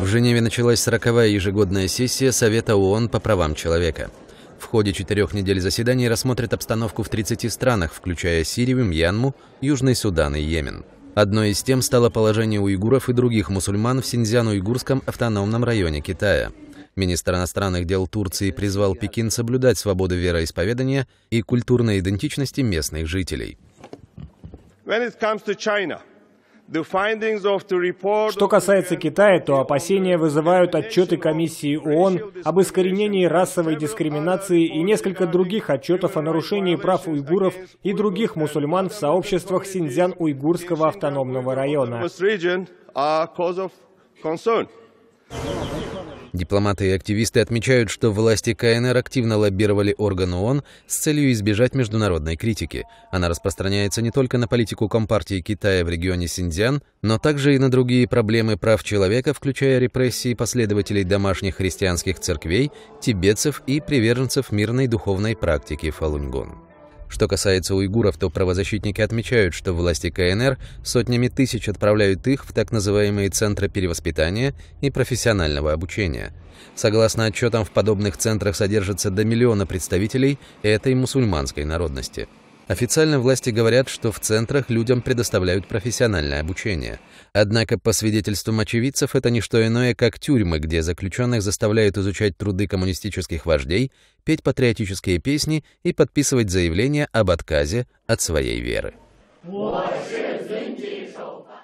В Женеве началась сороковая ежегодная сессия Совета ООН по правам человека. В ходе четырех недель заседаний рассмотрят обстановку в 30 странах, включая Сирию, Мьянму, Южный Судан и Йемен. Одной из тем стало положение уйгуров и других мусульман в Синьцзян-Уйгурском автономном районе Китая. Министр иностранных дел Турции призвал Пекин соблюдать свободу вероисповедания и культурной идентичности местных жителей. When it comes to China, что касается Китая, то опасения вызывают отчеты комиссии ООН об искоренении расовой дискриминации и несколько других отчетов о нарушении прав уйгуров и других мусульман в сообществах Синьцзян-Уйгурского автономного района. Дипломаты и активисты отмечают, что власти КНР активно лоббировали орган ООН с целью избежать международной критики. Она распространяется не только на политику Компартии Китая в регионе Синьцзян, но также и на другие проблемы прав человека, включая репрессии последователей домашних христианских церквей, тибетцев и приверженцев мирной духовной практики Фалунгон. Что касается уйгуров, то правозащитники отмечают, что власти КНР сотнями тысяч отправляют их в так называемые центры перевоспитания и профессионального обучения. Согласно отчетам, в подобных центрах содержится до миллиона представителей этой мусульманской народности – Официально власти говорят, что в центрах людям предоставляют профессиональное обучение. Однако, по свидетельствам очевидцев, это не что иное, как тюрьмы, где заключенных заставляют изучать труды коммунистических вождей, петь патриотические песни и подписывать заявления об отказе от своей веры. 我是遵纪守法。